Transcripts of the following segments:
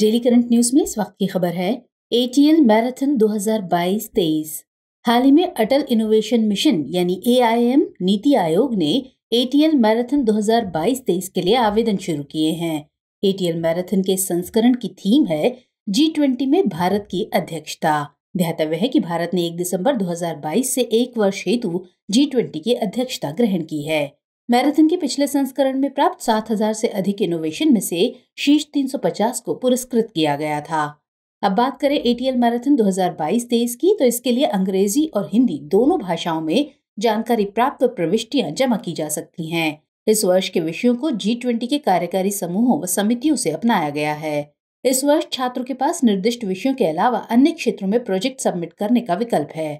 daily current news में इस वक्त की खबर है एटीएल मैराथन 2022-23 हाल ही में अटल इनोवेशन मिशन यानी एआईएम नीति आयोग ने एटीएल मैराथन 2022-23 के लिए आवेदन शुरू किए हैं एटीएल मैराथन के संस्करण की थीम है जी ट्वेंटी में भारत की अध्यक्षता ध्यातव्य है कि भारत ने 1 दिसंबर 2022 से एक वर्ष हेतु जी ट्वेंटी की अध्यक्षता ग्रहण की है मैराथन के पिछले संस्करण में प्राप्त 7000 से अधिक इनोवेशन में से शीर्ष 350 को पुरस्कृत किया गया था अब बात करें एटीएल मैराथन 2022-23 की तो इसके लिए अंग्रेजी और हिंदी दोनों भाषाओं में जानकारी प्राप्त प्रविष्टियां जमा की जा सकती हैं इस वर्ष के विषयों को जी ट्वेंटी के कार्यकारी समूहों व समितियों से अपनाया गया है इस वर्ष छात्रों के पास निर्दिष्ट विषयों के अलावा अन्य क्षेत्रों में प्रोजेक्ट सबमिट करने का विकल्प है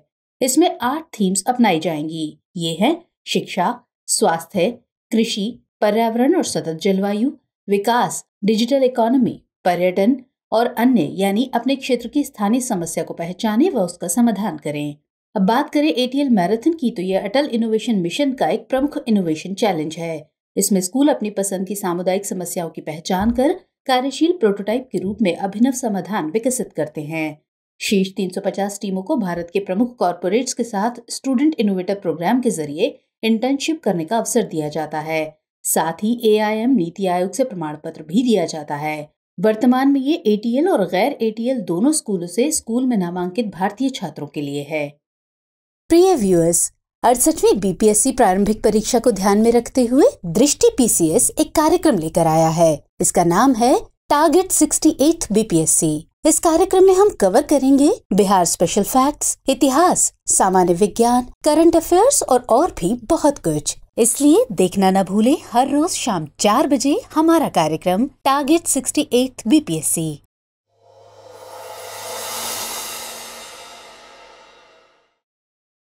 इसमें आठ थीम्स अपनाई जाएंगी ये हैं शिक्षा स्वास्थ्य कृषि पर्यावरण और सतत जलवायु विकास डिजिटल इकोनॉमी पर्यटन और अन्य यानी अपने क्षेत्र की स्थानीय समस्या को पहचाने व उसका समाधान करें अब बात करें एटीएल मैराथन की तो यह अटल इनोवेशन मिशन का एक प्रमुख इनोवेशन चैलेंज है इसमें स्कूल अपनी पसंद की सामुदायिक समस्याओं की पहचान कर कार्यशील प्रोटोटाइप के रूप में अभिनव समाधान विकसित करते हैं शीर्ष 350 टीमों को भारत के प्रमुख कॉरपोरेट्स के साथ स्टूडेंट इनोवेटर प्रोग्राम के जरिए इंटर्नशिप करने का अवसर दिया जाता है साथ ही ए नीति आयोग से प्रमाण पत्र भी दिया जाता है वर्तमान में ये ए और गैर ए दोनों स्कूलों से स्कूल में नामांकित भारतीय छात्रों के लिए है प्रिय व्यूअर्स अड़सठवीं बीपीएससी प्रारंभिक परीक्षा को ध्यान में रखते हुए दृष्टि पीसीएस एक कार्यक्रम लेकर आया है इसका नाम है टारगेट सिक्सटी एथ बीपीएससी इस कार्यक्रम में हम कवर करेंगे बिहार स्पेशल फैक्ट्स इतिहास सामान्य विज्ञान करंट अफेयर्स और और भी बहुत कुछ इसलिए देखना न भूलें हर रोज शाम चार बजे हमारा कार्यक्रम टारगेट सिक्सटी एट बीपीएससी